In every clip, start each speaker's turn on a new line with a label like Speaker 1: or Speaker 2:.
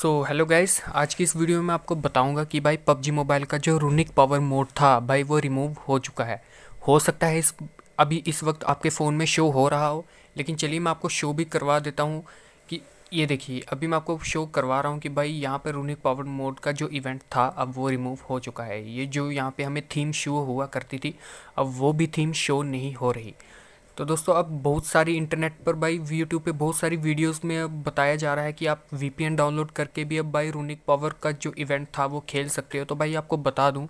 Speaker 1: so hello guys आज की इस वीडियो में आपको बताऊंगा कि भाई पबजी मोबाइल का जो रूनिक पावर मोड था भाई वो रिमूव हो चुका है हो सकता है इस अभी इस वक्त आपके फ़ोन में शो हो रहा हो लेकिन चलिए मैं आपको शो भी करवा देता हूँ कि ये देखिए अभी मैं आपको शो करवा रहा हूँ कि भाई यहाँ पर रूनिक पावर मोड का जो इवेंट था अब वो रिमूव हो चुका है ये जो यहाँ पर हमें थीम शो हुआ करती थी अब वो भी थीम शो नहीं हो रही तो दोस्तों अब बहुत सारी इंटरनेट पर भाई यूट्यूब पे बहुत सारी वीडियोस में अब बताया जा रहा है कि आप वी डाउनलोड करके भी अब भाई रूनिक पावर का जो इवेंट था वो खेल सकते हो तो भाई आपको बता दूँ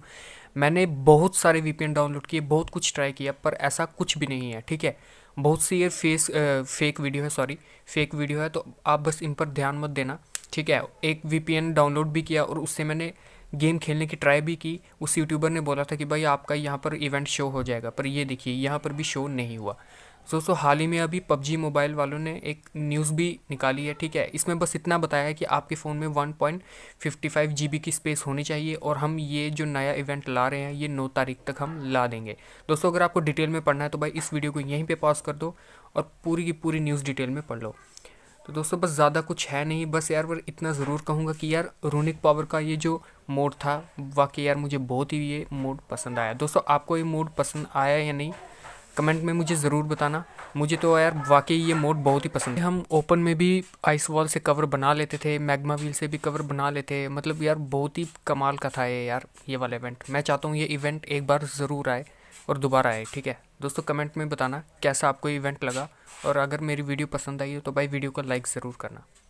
Speaker 1: मैंने बहुत सारे वी डाउनलोड किए बहुत कुछ ट्राई किया पर ऐसा कुछ भी नहीं है ठीक है बहुत सी ये फेस फेक वीडियो है सॉरी फेक वीडियो है तो आप बस इन पर ध्यान मत देना ठीक है एक वी डाउनलोड भी किया और उससे मैंने गेम खेलने की ट्राई भी की उस यूट्यूबर ने बोला था कि भाई आपका यहाँ पर इवेंट शो हो जाएगा पर ये देखिए यहाँ पर भी शो नहीं हुआ सो सो हाल ही में अभी पबजी मोबाइल वालों ने एक न्यूज़ भी निकाली है ठीक है इसमें बस इतना बताया है कि आपके फ़ोन में 1.55 बी की स्पेस होनी चाहिए और हम ये जो नया इवेंट ला रहे हैं ये नौ तारीख तक हम ला देंगे दोस्तों अगर आपको डिटेल में पढ़ना है तो भाई इस वीडियो को यहीं पर पॉज कर दो और पूरी की पूरी न्यूज़ डिटेल में पढ़ लो तो दोस्तों बस ज़्यादा कुछ है नहीं बस यार पर इतना ज़रूर कहूँगा कि यार रूनिक पावर का ये जो मोड था वाकई यार मुझे बहुत ही ये मोड पसंद आया दोस्तों आपको ये मोड पसंद आया या नहीं कमेंट में मुझे ज़रूर बताना मुझे तो यार वाकई ये मोड बहुत ही पसंद है हम ओपन में भी आइस वॉल से कवर बना लेते थे मैग्मा व्हील से भी कवर बना लेते मतलब यार बहुत ही कमाल का था ये यार ये वाला इवेंट मैं चाहता हूँ ये इवेंट एक बार ज़रूर आए और दोबारा आए ठीक है दोस्तों कमेंट में बताना कैसा आपको इवेंट लगा और अगर मेरी वीडियो पसंद आई हो तो भाई वीडियो को लाइक ज़रूर करना